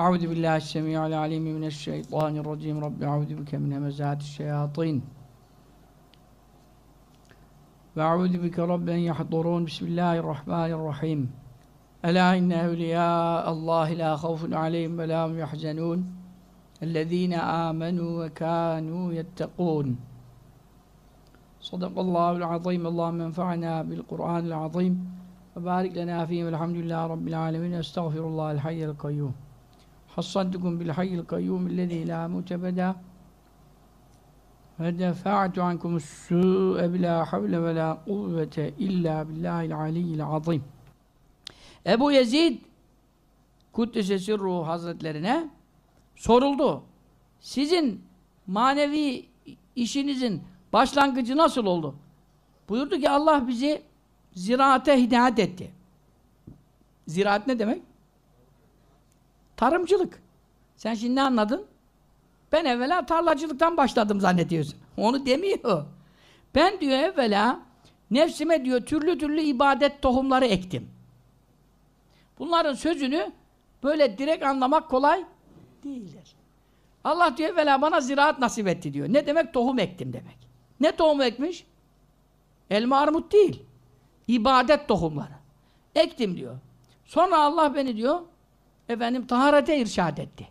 أعوذ بالله السميع العليم من الشيطان الرجيم رب أعوذ بك من همزات الشياطين وأعوذ بك رب أن يحضرون بسم الله الرحمن الرحيم ألا إن أولياء الله لا خوف عليهم ولا هم يحزنون الذين آمنوا وكانوا يتقون صدق الله العظيم اللهم انفعنا بالقرآن العظيم وبارك لنا فيه والحمد لله رب العالمين أستغفر الله الحي القيوم Hassaddukum bil hayyil kayyum illezî lâ mutebedâ ve defa'tu ankumus su'e bilâ havle ve lâ kuvvete illâ billâhil aliyyil azîm. Ebu Yezid Kuddise Sirruhu Hazretlerine soruldu. Sizin manevi işinizin başlangıcı nasıl oldu? Buyurdu ki Allah bizi ziraate hidayet etti. Ziraat ne demek? Tarımcılık. Sen şimdi ne anladın? Ben evvela tarlacılıktan başladım zannediyorsun. Onu demiyor. Ben diyor evvela nefsime diyor türlü türlü ibadet tohumları ektim. Bunların sözünü böyle direkt anlamak kolay değildir. Allah diyor evvela bana ziraat nasip etti diyor. Ne demek? Tohum ektim demek. Ne tohum ekmiş? Elma armut değil. İbadet tohumları. Ektim diyor. Sonra Allah beni diyor efendim taharete irşad etti.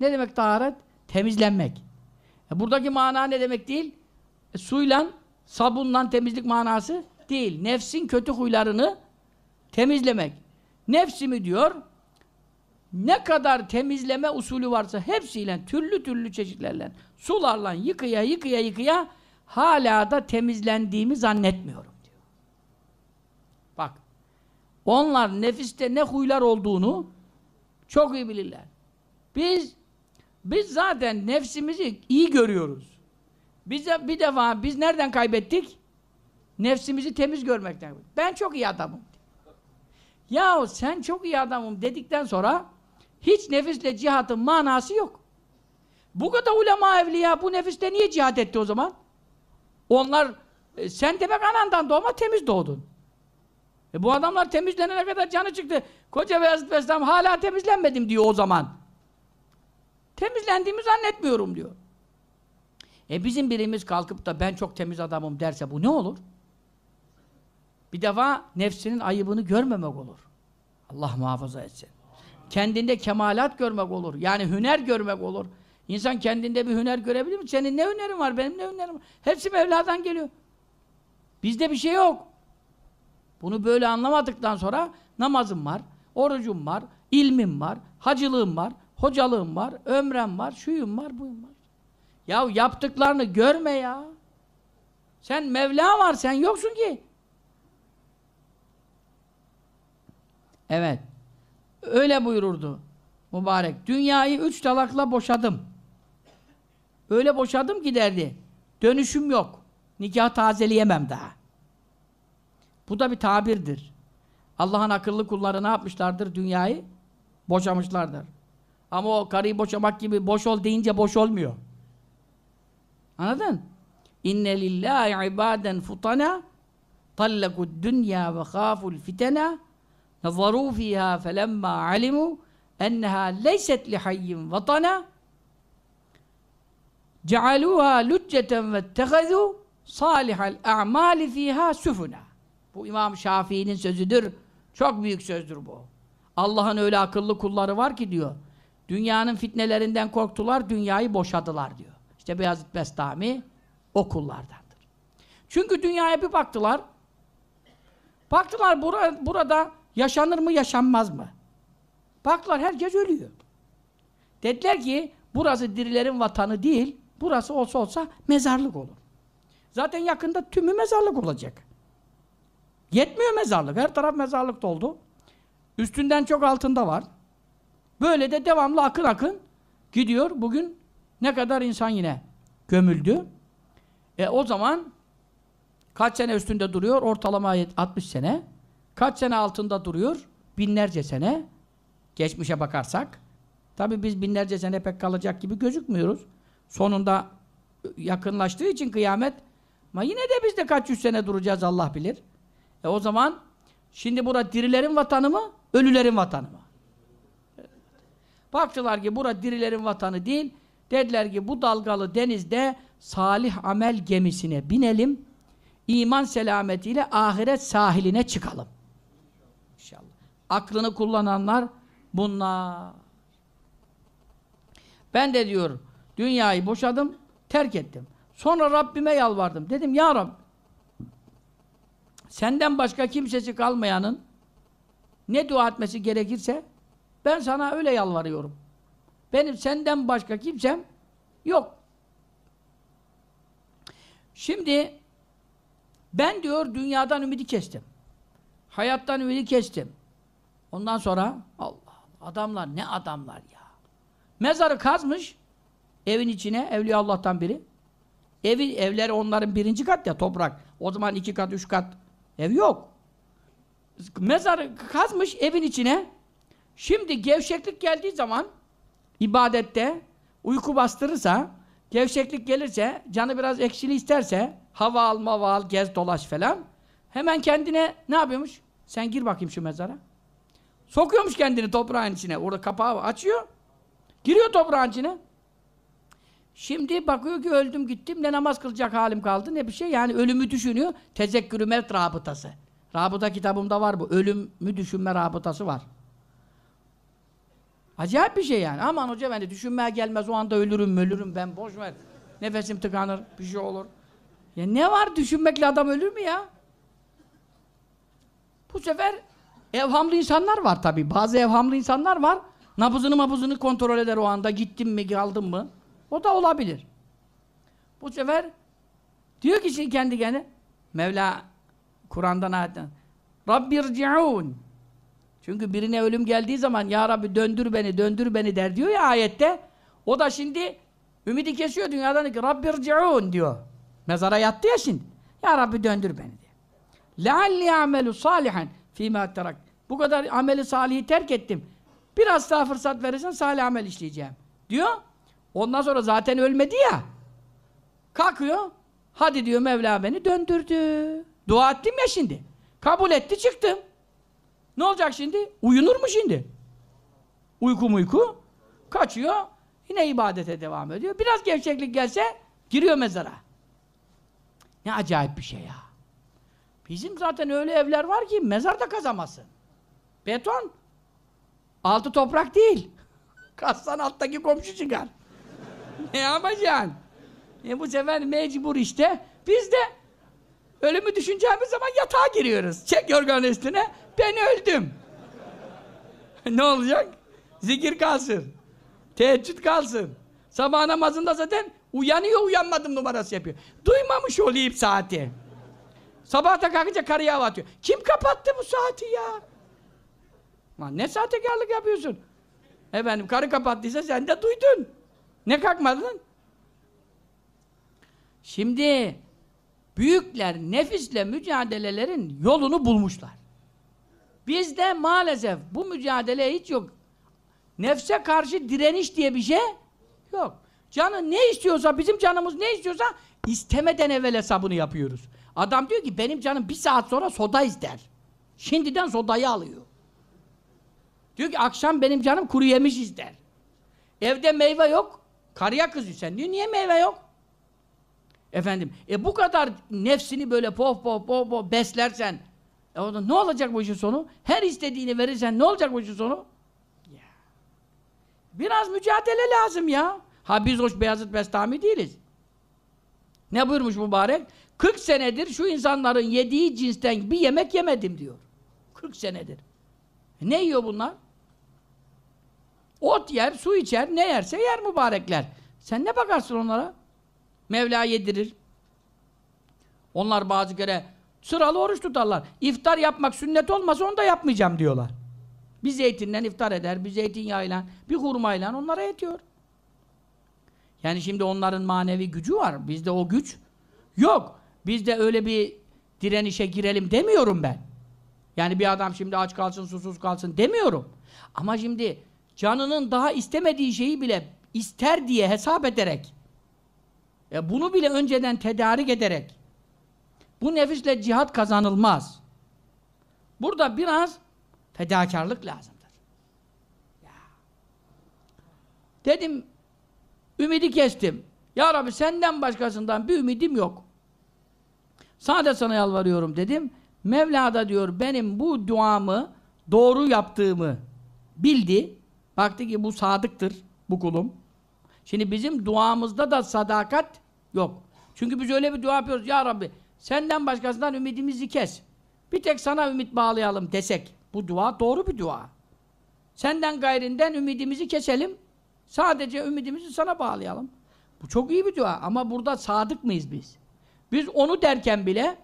Ne demek taharet? Temizlenmek. E buradaki mana ne demek değil? E, suyla, sabunla temizlik manası değil. Nefsin kötü huylarını temizlemek. Nefsimi diyor, ne kadar temizleme usulü varsa hepsiyle, türlü türlü çeşitlerle, sularla yıkaya yıkaya yıkaya hala da temizlendiğimi zannetmiyorum diyor. Bak, onlar nefiste ne huylar olduğunu çok iyi bilirler. Biz biz zaten nefsimizi iyi görüyoruz. Bize bir defa biz nereden kaybettik? Nefsimizi temiz görmekten. Ben çok iyi adamım. Yahu sen çok iyi adamım dedikten sonra hiç nefisle cihatın manası yok. Bu kadar ulema evliya bu nefiste niye cihat etti o zaman? Onlar e, sen demek anandan doğma temiz doğdun. E bu adamlar temizlenene kadar canı çıktı. Koca Beyazıt Vesselam hala temizlenmedim diyor o zaman. Temizlendiğimi zannetmiyorum diyor. E bizim birimiz kalkıp da ben çok temiz adamım derse bu ne olur? Bir defa nefsinin ayıbını görmemek olur. Allah muhafaza etsin. Kendinde kemalat görmek olur. Yani hüner görmek olur. İnsan kendinde bir hüner görebilir mi? Senin ne hünerin var, benim ne hünerim var? Hepsi Mevla'dan geliyor. Bizde bir şey yok. Bunu böyle anlamadıktan sonra namazım var, orucum var, ilmim var, hacılığım var, hocalığım var, ömrem var, şuyum var, buyum var. Ya yaptıklarını görme ya. Sen Mevla var, sen yoksun ki. Evet. Öyle buyururdu mübarek. Dünyayı üç talakla boşadım. Öyle boşadım ki derdi. Dönüşüm yok. Nikah tazeleyemem daha. Bu da bir tabirdir. Allah'ın akıllı kulları ne yapmışlardır? Dünyayı boşamışlardır. Ama o karıyı boşamak gibi boş ol deyince boş olmuyor. Anladın? İnne lillahi ibaden futana tallakud dünya ve khaful fitena nazaru fiha felemma alimu enneha leyset lihayyin vatana cealuha lücceten vettehezu salihal a'mali fiha süfuna bu İmam Şafii'nin sözüdür. Çok büyük sözdür bu. Allah'ın öyle akıllı kulları var ki diyor. Dünyanın fitnelerinden korktular, dünyayı boşadılar diyor. İşte Beyazıt Bestami o kullardandır. Çünkü dünyaya bir baktılar. Baktılar bura, burada yaşanır mı yaşanmaz mı? Baktılar herkes ölüyor. Dediler ki burası dirilerin vatanı değil, burası olsa olsa mezarlık olur. Zaten yakında tümü mezarlık olacak. Yetmiyor mezarlık. Her taraf mezarlık doldu. Üstünden çok altında var. Böyle de devamlı akın akın gidiyor. Bugün ne kadar insan yine gömüldü. E o zaman kaç sene üstünde duruyor? Ortalama 60 sene. Kaç sene altında duruyor? Binlerce sene. Geçmişe bakarsak. tabii biz binlerce sene pek kalacak gibi gözükmüyoruz. Sonunda yakınlaştığı için kıyamet. Ama yine de biz de kaç yüz sene duracağız Allah bilir. E o zaman şimdi bura dirilerin vatanı mı, ölülerin vatanı mı? Baktılar ki bura dirilerin vatanı değil. Dediler ki bu dalgalı denizde salih amel gemisine binelim. iman selametiyle ahiret sahiline çıkalım. İnşallah. Aklını kullananlar bunlar. Ben de diyor dünyayı boşadım, terk ettim. Sonra Rabbime yalvardım. Dedim ya Rab senden başka kimsesi kalmayanın ne dua etmesi gerekirse ben sana öyle yalvarıyorum. Benim senden başka kimsem yok. Şimdi ben diyor dünyadan ümidi kestim. Hayattan ümidi kestim. Ondan sonra Allah Allah adamlar ne adamlar ya. Mezarı kazmış evin içine Evliya Allah'tan biri. Evi, evleri onların birinci kat ya toprak. O zaman iki kat, üç kat Ev yok. Mezarı kazmış evin içine. Şimdi gevşeklik geldiği zaman ibadette uyku bastırırsa, gevşeklik gelirse, canı biraz ekşili isterse, hava al, mava al, gez dolaş falan. Hemen kendine ne yapıyormuş? Sen gir bakayım şu mezara. Sokuyormuş kendini toprağın içine. Orada kapağı açıyor. Giriyor toprağın içine. Şimdi bakıyor ki öldüm gittim ne namaz kılacak halim kaldı ne bir şey. Yani ölümü düşünüyor. Tezekkürü mevt rabıtası. Rabıta kitabımda var bu. Ölümü düşünme rabıtası var. Acayip bir şey yani. Aman hocam ben de düşünmeye gelmez o anda ölürüm ölürüm ben boş ver. Nefesim tıkanır bir şey olur. Ya ne var düşünmekle adam ölür mü ya? Bu sefer evhamlı insanlar var tabii Bazı evhamlı insanlar var. Nabızını mabızını kontrol eder o anda. Gittim mi kaldım mı? O da olabilir. Bu sefer diyor ki şimdi kendi kendine Mevla Kur'an'dan ayetten Rabbirci'un Çünkü birine ölüm geldiği zaman Ya Rabbi döndür beni, döndür beni der diyor ya ayette. O da şimdi ümidi kesiyor dünyadan ki Rabbirci'un diyor. Mezara yattı ya şimdi. Ya Rabbi döndür beni diyor. لَعَلِّ amelu salihan ف۪يمَا تَرَكْ Bu kadar ameli salihi terk ettim. Biraz daha fırsat verirsen salih amel işleyeceğim. Diyor. Ondan sonra zaten ölmedi ya. Kalkıyor. Hadi diyor Mevla beni döndürdü. Dua ettim ya şimdi. Kabul etti çıktım. Ne olacak şimdi? Uyunur mu şimdi? Uyku muyku. Kaçıyor. Yine ibadete devam ediyor. Biraz gevşeklik gelse giriyor mezara. Ne acayip bir şey ya. Bizim zaten öyle evler var ki mezar da kazamasın. Beton. Altı toprak değil. Kazsan alttaki komşu çıkar ne yapacaksın? E bu sefer mecbur işte. Biz de ölümü düşüneceğimiz zaman yatağa giriyoruz. Çek yorganın üstüne. Ben öldüm. ne olacak? Zikir kalsın. Teheccüd kalsın. Sabah namazında zaten uyanıyor uyanmadım numarası yapıyor. Duymamış olayım saati. Sabahta kalkınca karıya hava atıyor. Kim kapattı bu saati ya? Lan ne sahtekarlık yapıyorsun? Efendim karı kapattıysa sen de duydun. Ne kalkmadın? Şimdi büyükler nefisle mücadelelerin yolunu bulmuşlar. Bizde maalesef bu mücadele hiç yok. Nefse karşı direniş diye bir şey yok. Canı ne istiyorsa, bizim canımız ne istiyorsa istemeden evvel hesabını yapıyoruz. Adam diyor ki benim canım bir saat sonra soda ister. Şimdiden sodayı alıyor. Diyor ki akşam benim canım kuru yemiş ister. Evde meyve yok. Karıya kızıyor sen diyor. Niye meyve yok? Efendim. E bu kadar nefsini böyle pof pof pof pof beslersen e o da ne olacak bu işin sonu? Her istediğini verirsen ne olacak bu işin sonu? Biraz mücadele lazım ya. Ha biz hoş Beyazıt Bestami değiliz. Ne buyurmuş mübarek? 40 senedir şu insanların yediği cinsten bir yemek yemedim diyor. 40 senedir. E, ne yiyor bunlar? Ot yer, su içer, ne yerse yer mübarekler. Sen ne bakarsın onlara? Mevla yedirir. Onlar bazı kere sıralı oruç tutarlar. İftar yapmak sünnet olmasa onu da yapmayacağım diyorlar. Bir zeytinden iftar eder, bir zeytinyağıyla, bir hurmayla onlara yetiyor. Yani şimdi onların manevi gücü var. Bizde o güç yok. Bizde öyle bir direnişe girelim demiyorum ben. Yani bir adam şimdi aç kalsın, susuz kalsın demiyorum. Ama şimdi canının daha istemediği şeyi bile ister diye hesap ederek e bunu bile önceden tedarik ederek bu nefisle cihat kazanılmaz. Burada biraz fedakarlık lazımdır. Ya. Dedim ümidi kestim. Ya Rabbi senden başkasından bir ümidim yok. Sadece sana yalvarıyorum dedim. Mevla da diyor benim bu duamı doğru yaptığımı bildi. Baktı ki bu sadıktır bu kulum. Şimdi bizim duamızda da sadakat yok. Çünkü biz öyle bir dua yapıyoruz. Ya Rabbi senden başkasından ümidimizi kes. Bir tek sana ümit bağlayalım desek. Bu dua doğru bir dua. Senden gayrinden ümidimizi keselim. Sadece ümidimizi sana bağlayalım. Bu çok iyi bir dua ama burada sadık mıyız biz? Biz onu derken bile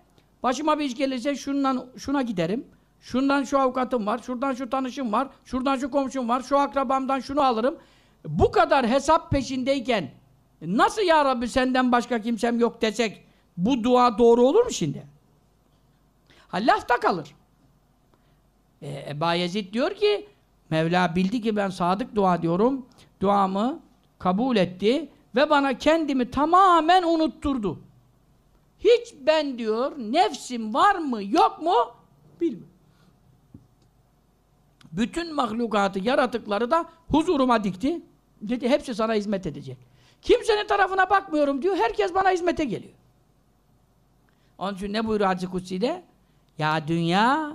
başıma bir iş gelirse şundan, şuna giderim. Şundan şu avukatım var, şuradan şu tanışım var, şuradan şu komşum var, şu akrabamdan şunu alırım. Bu kadar hesap peşindeyken nasıl ya Rabbi senden başka kimsem yok desek bu dua doğru olur mu şimdi? Ha lafta kalır. E, Eba Yezid diyor ki Mevla bildi ki ben sadık dua diyorum. Duamı kabul etti ve bana kendimi tamamen unutturdu. Hiç ben diyor nefsim var mı yok mu bilmiyorum bütün mahlukatı, yaratıkları da huzuruma dikti. Dedi hepsi sana hizmet edecek. Kimsenin tarafına bakmıyorum diyor. Herkes bana hizmete geliyor. Onun için ne buyuruyor Hadis-i Kutsi'de? Ya dünya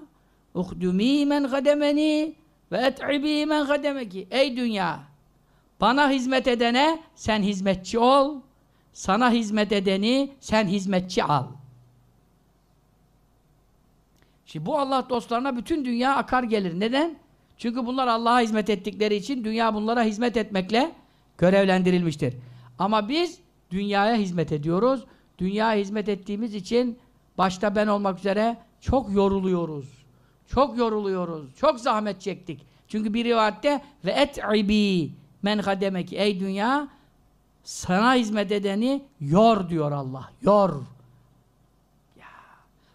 uhdumi men gademeni ve et'ibi men gademeki. Ey dünya! Bana hizmet edene sen hizmetçi ol. Sana hizmet edeni sen hizmetçi al. Şimdi bu Allah dostlarına bütün dünya akar gelir. Neden? Çünkü bunlar Allah'a hizmet ettikleri için dünya bunlara hizmet etmekle görevlendirilmiştir. Ama biz dünyaya hizmet ediyoruz. Dünyaya hizmet ettiğimiz için başta ben olmak üzere çok yoruluyoruz. Çok yoruluyoruz. Çok zahmet çektik. Çünkü bir rivayette ve et'ibi men hademek ey dünya sana hizmet edeni yor diyor Allah. Yor. Ya.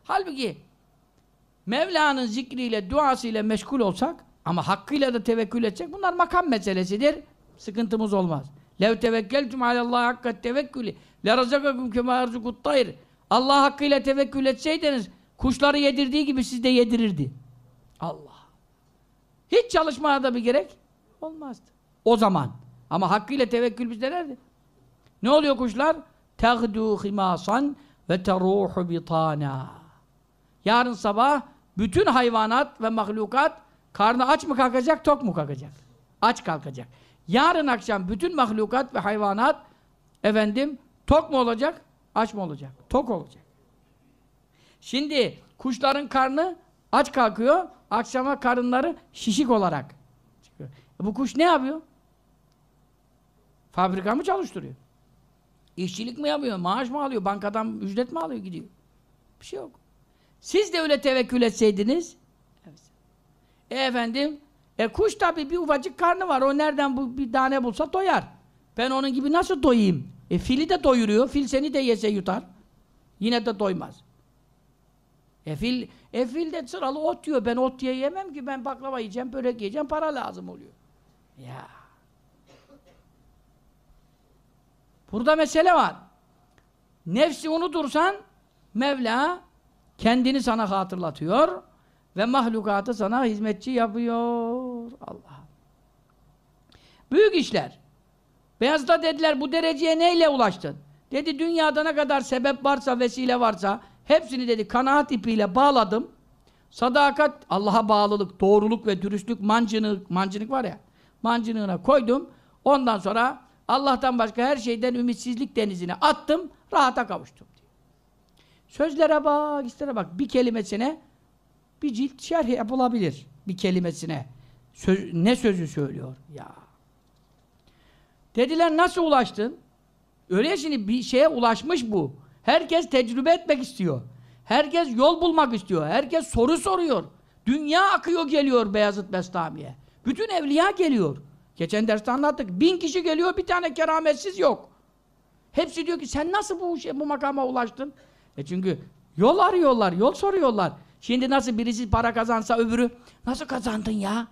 Halbuki Mevla'nın zikriyle, duasıyla meşgul olsak ama hakkıyla da tevekkül edecek. Bunlar makam meselesidir. Sıkıntımız olmaz. Lev tevekkeltum alallahi hakkat tevekkülü. Le razakakum kema erzukut tayr. Allah hakkıyla tevekkül etseydiniz kuşları yedirdiği gibi siz de yedirirdi. Allah. Hiç çalışmaya da bir gerek olmazdı. O zaman. Ama hakkıyla tevekkül bizde nerede? Ne oluyor kuşlar? Teğdû himasan ve terûhü bitana. Yarın sabah bütün hayvanat ve mahlukat Karnı aç mı kalkacak, tok mu kalkacak? Aç kalkacak. Yarın akşam bütün mahlukat ve hayvanat efendim tok mu olacak, aç mı olacak? Tok olacak. Şimdi kuşların karnı aç kalkıyor, akşama karınları şişik olarak çıkıyor. E bu kuş ne yapıyor? Fabrika mı çalıştırıyor? İşçilik mi yapıyor? Maaş mı alıyor? Bankadan ücret mi alıyor? Gidiyor. Bir şey yok. Siz de öyle tevekkül etseydiniz e efendim, e kuş tabii bir ufacık karnı var. O nereden bu bir tane bulsa doyar. Ben onun gibi nasıl doyayım? E fili de doyuruyor. Fil seni de yese yutar. Yine de doymaz. E fil, e fil de sıralı ot yiyor. Ben ot diye yemem ki. Ben baklava yiyeceğim, börek yiyeceğim. Para lazım oluyor. Ya. Burada mesele var. Nefsi unutursan Mevla kendini sana hatırlatıyor ve mahlukatı sana hizmetçi yapıyor. Allah. Büyük işler. Beyazda dediler bu dereceye neyle ulaştın? Dedi dünyada ne kadar sebep varsa, vesile varsa hepsini dedi kanaat ipiyle bağladım. Sadakat, Allah'a bağlılık, doğruluk ve dürüstlük, mancınık, mancınık var ya, mancınığına koydum. Ondan sonra Allah'tan başka her şeyden ümitsizlik denizine attım, rahata kavuştum. Diyor. Sözlere bak, istere bak. Bir kelimesine bir cilt şerh yapılabilir bir kelimesine. Söz, ne sözü söylüyor ya. Dediler nasıl ulaştın? Öyle ya şimdi bir şeye ulaşmış bu. Herkes tecrübe etmek istiyor. Herkes yol bulmak istiyor. Herkes soru soruyor. Dünya akıyor geliyor Beyazıt Bestami'ye. Bütün evliya geliyor. Geçen derste anlattık. Bin kişi geliyor bir tane kerametsiz yok. Hepsi diyor ki sen nasıl bu, şey, bu makama ulaştın? E çünkü yol arıyorlar, yol soruyorlar. Şimdi nasıl birisi para kazansa öbürü nasıl kazandın ya?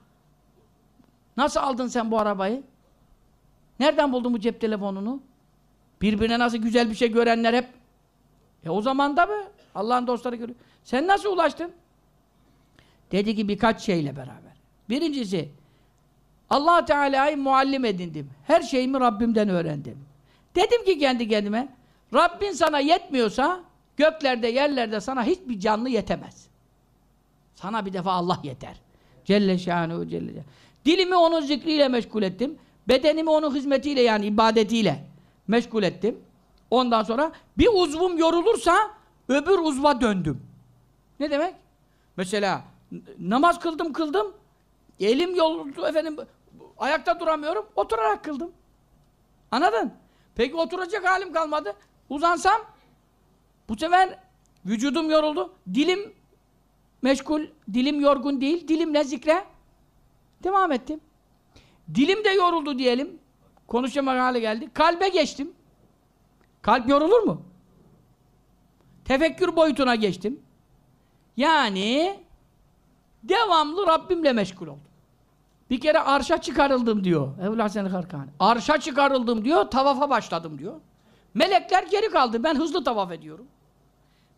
Nasıl aldın sen bu arabayı? Nereden buldun bu cep telefonunu? Birbirine nasıl güzel bir şey görenler hep. E o zaman da mı? Allah'ın dostları görüyor. Sen nasıl ulaştın? Dedi ki birkaç şeyle beraber. Birincisi Allah Teala'yı muallim edindim. Her şeyimi Rabbimden öğrendim. Dedim ki kendi kendime Rabbin sana yetmiyorsa göklerde yerlerde sana hiçbir canlı yetemez. Sana bir defa Allah yeter. Celle şanuhu celle şanuhu. Dilimi onun zikriyle meşgul ettim. Bedenimi onun hizmetiyle yani ibadetiyle meşgul ettim. Ondan sonra bir uzvum yorulursa öbür uzva döndüm. Ne demek? Mesela namaz kıldım kıldım. Elim yoruldu efendim. Ayakta duramıyorum. Oturarak kıldım. Anladın? Peki oturacak halim kalmadı. Uzansam bu sefer vücudum yoruldu. Dilim meşgul, dilim yorgun değil, dilimle zikre devam ettim. Dilim de yoruldu diyelim. Konuşamak hale geldi. Kalbe geçtim. Kalp yorulur mu? Tefekkür boyutuna geçtim. Yani devamlı Rabbimle meşgul oldum. Bir kere arşa çıkarıldım diyor. Evla seni harkani. Arşa çıkarıldım diyor, tavafa başladım diyor. Melekler geri kaldı. Ben hızlı tavaf ediyorum.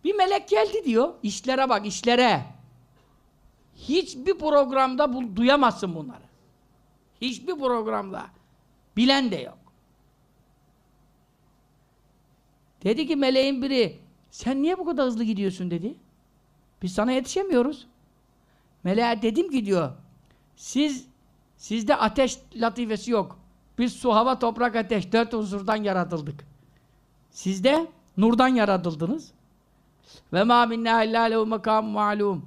Bir melek geldi diyor. İşlere bak işlere. Hiçbir programda bu, duyamazsın bunları. Hiçbir programda. Bilen de yok. Dedi ki meleğin biri, sen niye bu kadar hızlı gidiyorsun dedi. Biz sana yetişemiyoruz. Meleğe dedim ki diyor, siz, sizde ateş latifesi yok. Biz su, hava, toprak, ateş, dört unsurdan yaratıldık. Sizde nurdan yaratıldınız. Ve ma minna illa lehu makam malum.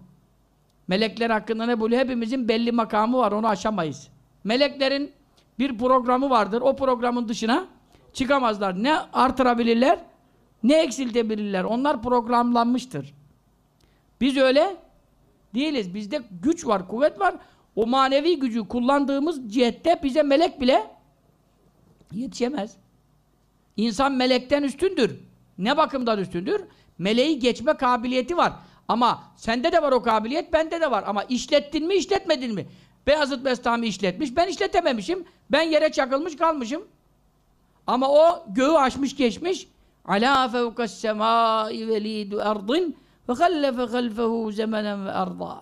Melekler hakkında ne buluyor? Hepimizin belli makamı var, onu aşamayız. Meleklerin bir programı vardır. O programın dışına çıkamazlar. Ne artırabilirler, ne eksiltebilirler. Onlar programlanmıştır. Biz öyle değiliz. Bizde güç var, kuvvet var. O manevi gücü kullandığımız cihette bize melek bile yetişemez. İnsan melekten üstündür. Ne bakımdan üstündür? Meleği geçme kabiliyeti var. Ama sende de var o kabiliyet, bende de var. Ama işlettin mi, işletmedin mi? Beyazıt Bestami işletmiş, ben işletememişim. Ben yere çakılmış kalmışım. Ama o göğü aşmış geçmiş. Ala fevkas semai velidu ardın ve hallefe halfehu zemenen ve arda.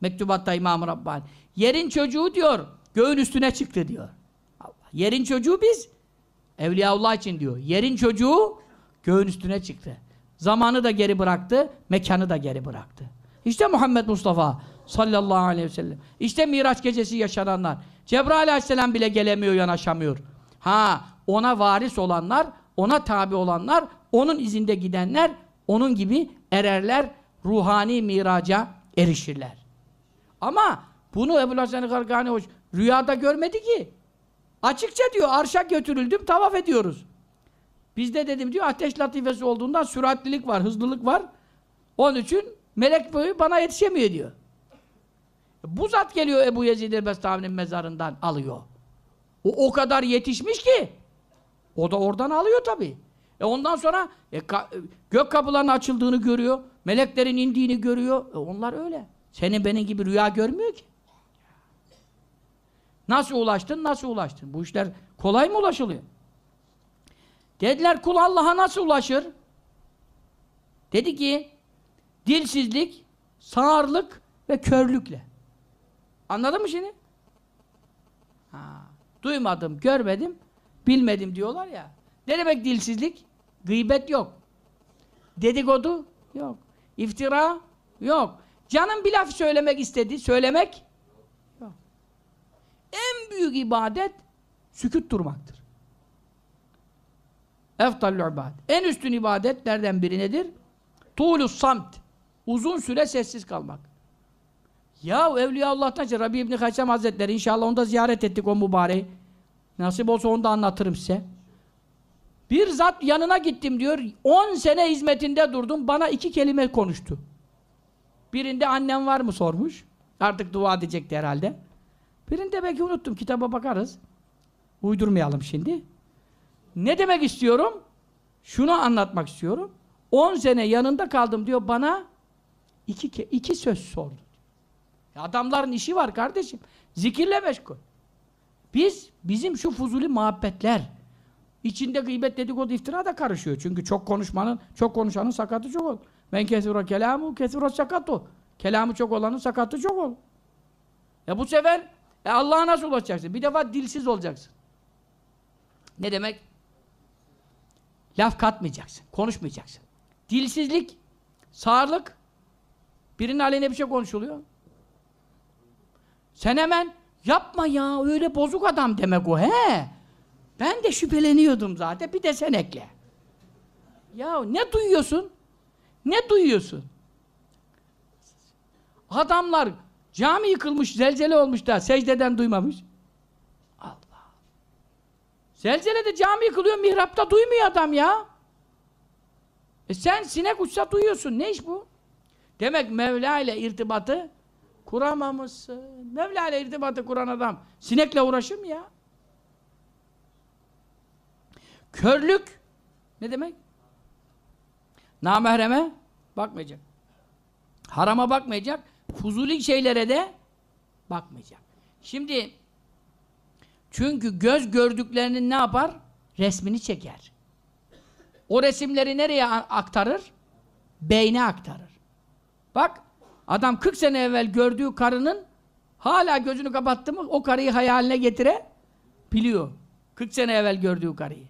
Mektubatta İmam Rabbani. Yerin çocuğu diyor, göğün üstüne çıktı diyor. Allah. Yerin çocuğu biz, Evliyaullah için diyor. Yerin çocuğu göğün üstüne çıktı. Zamanı da geri bıraktı, mekanı da geri bıraktı. İşte Muhammed Mustafa sallallahu aleyhi ve sellem. İşte Miraç gecesi yaşananlar. Cebrail aleyhisselam bile gelemiyor, yanaşamıyor. Ha, ona varis olanlar, ona tabi olanlar, onun izinde gidenler, onun gibi ererler, ruhani miraca erişirler. Ama bunu Ebu Hasan Gargani Hoca rüyada görmedi ki. Açıkça diyor, arşa götürüldüm, tavaf ediyoruz. Bizde dedim diyor ateş latifesi olduğundan süratlilik var, hızlılık var. Onun için melek boyu bana yetişemiyor diyor. Bu zat geliyor Ebu Yezid el-Bestami'nin mezarından alıyor. O o kadar yetişmiş ki. O da oradan alıyor tabi. E ondan sonra e, ka e, gök kapılarının açıldığını görüyor. Meleklerin indiğini görüyor. E onlar öyle. Senin benim gibi rüya görmüyor ki. Nasıl ulaştın, nasıl ulaştın? Bu işler kolay mı ulaşılıyor? Dediler kul Allah'a nasıl ulaşır? Dedi ki dilsizlik, sağırlık ve körlükle. Anladın mı şimdi? Ha, duymadım, görmedim, bilmedim diyorlar ya. Ne demek dilsizlik? Gıybet yok. Dedikodu yok. İftira yok. Canım bir laf söylemek istedi, söylemek yok. En büyük ibadet sükut durmaktır. Eftallu ibadet. En üstün ibadetlerden biri nedir? Tuğlu samt. Uzun süre sessiz kalmak. Ya Evliya Allah'tan işte Rabbi İbni Haşam Hazretleri inşallah onu da ziyaret ettik o mübareği. Nasip olsa onu da anlatırım size. Bir zat yanına gittim diyor. 10 sene hizmetinde durdum. Bana iki kelime konuştu. Birinde annem var mı sormuş. Artık dua edecekti herhalde. Birinde belki unuttum. Kitaba bakarız. Uydurmayalım şimdi. Ne demek istiyorum? Şunu anlatmak istiyorum. 10 sene yanında kaldım diyor bana iki, iki söz sordu. Ya adamların işi var kardeşim. Zikirle meşgul. Biz, bizim şu fuzuli muhabbetler, içinde gıybet dedikodu iftira da karışıyor. Çünkü çok konuşmanın, çok konuşanın sakatı çok ol. Ben kesura kelamu, kesura sakatu. Kelamı çok olanın sakatı çok ol. Ya bu sefer e Allah'a nasıl ulaşacaksın? Bir defa dilsiz olacaksın. Ne demek? Laf katmayacaksın, konuşmayacaksın. Dilsizlik, sağırlık. Birinin aleyhine bir şey konuşuluyor. Sen hemen yapma ya öyle bozuk adam demek o he. Ben de şüpheleniyordum zaten bir de sen ekle. Ya ne duyuyorsun? Ne duyuyorsun? Adamlar cami yıkılmış, zelzele olmuş da secdeden duymamış. Zelzelede cami yıkılıyor, mihrapta duymuyor adam ya. E sen sinek uçsa duyuyorsun. Ne iş bu? Demek Mevla ile irtibatı kuramamışsın. Mevla ile irtibatı kuran adam sinekle uğraşır mı ya? Körlük ne demek? Namahreme bakmayacak. Harama bakmayacak. Fuzuli şeylere de bakmayacak. Şimdi çünkü göz gördüklerinin ne yapar? Resmini çeker. O resimleri nereye aktarır? Beyne aktarır. Bak, adam 40 sene evvel gördüğü karının hala gözünü kapattı mı o karıyı hayaline getire biliyor. 40 sene evvel gördüğü karıyı.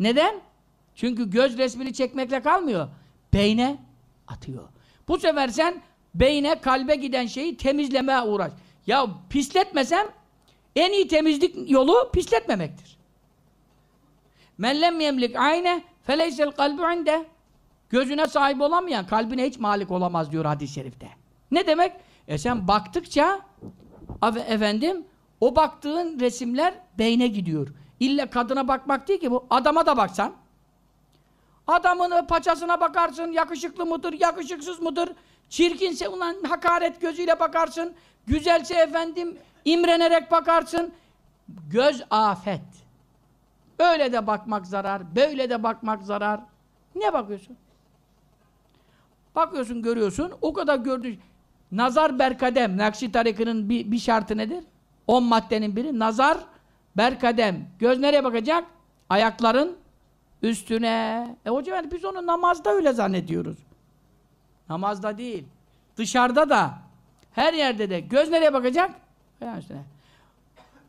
Neden? Çünkü göz resmini çekmekle kalmıyor. Beyne atıyor. Bu sefer sen beyne, kalbe giden şeyi temizlemeye uğraş. Ya pisletmesem en iyi temizlik yolu pisletmemektir. Men lem yemlik ayne feleysel kalbu inde. Gözüne sahip olamayan kalbine hiç malik olamaz diyor hadis-i şerifte. Ne demek? E sen baktıkça efendim o baktığın resimler beyne gidiyor. İlla kadına bakmak değil ki bu. Adama da baksan. Adamın paçasına bakarsın, yakışıklı mıdır, yakışıksız mıdır? Çirkinse ulan hakaret gözüyle bakarsın. Güzelse efendim İmrenerek bakarsın, göz afet. Öyle de bakmak zarar, böyle de bakmak zarar. Ne bakıyorsun? Bakıyorsun, görüyorsun, o kadar gördüğün... Şey. Nazar berkadem, Nakşi tarikinin bir, bir şartı nedir? On maddenin biri. Nazar berkadem. Göz nereye bakacak? Ayakların üstüne. E hocam yani biz onu namazda öyle zannediyoruz. Namazda değil. Dışarıda da, her yerde de. Göz nereye bakacak? Ayağın üstüne.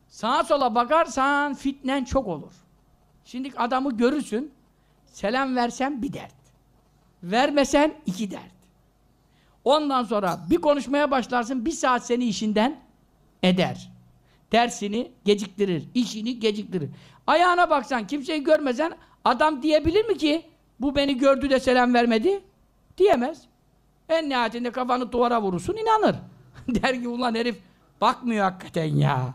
Sağa sola bakarsan fitnen çok olur. Şimdi adamı görürsün, selam versen bir dert. Vermesen iki dert. Ondan sonra bir konuşmaya başlarsın, bir saat seni işinden eder. Dersini geciktirir, işini geciktirir. Ayağına baksan, kimseyi görmesen adam diyebilir mi ki bu beni gördü de selam vermedi? Diyemez. En nihayetinde kafanı duvara vurursun, inanır. Der ki ulan herif Bakmıyor hakikaten ya.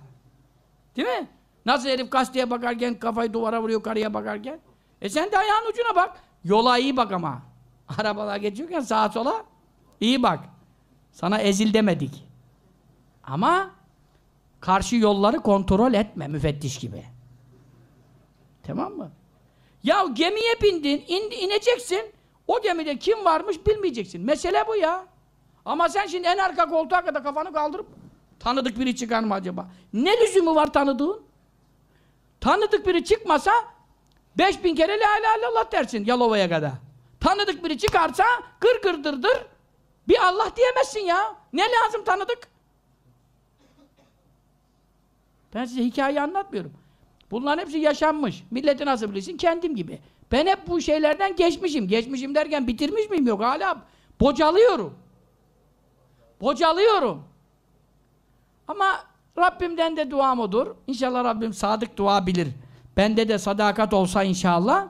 Değil mi? Nasıl herif gazeteye bakarken kafayı duvara vuruyor karıya bakarken? E sen de ayağın ucuna bak. Yola iyi bak ama. Arabalar geçiyorken sağa sola iyi bak. Sana ezil demedik. Ama karşı yolları kontrol etme müfettiş gibi. Tamam mı? Ya gemiye bindin, in, ineceksin. O gemide kim varmış bilmeyeceksin. Mesele bu ya. Ama sen şimdi en arka koltuğa kadar kafanı kaldırıp Tanıdık biri çıkar mı acaba? Ne lüzumu var tanıdığın? Tanıdık biri çıkmasa 5000 kere la ilahe illallah dersin Yalova'ya kadar. Tanıdık biri çıkarsa kır kırdırdır bir Allah diyemezsin ya. Ne lazım tanıdık? Ben size hikayeyi anlatmıyorum. Bunların hepsi yaşanmış. Milleti nasıl bilirsin? Kendim gibi. Ben hep bu şeylerden geçmişim. Geçmişim derken bitirmiş miyim? Yok hala bocalıyorum. Bocalıyorum. Ama Rabbimden de duam odur. İnşallah Rabbim sadık dua bilir. Bende de sadakat olsa inşallah.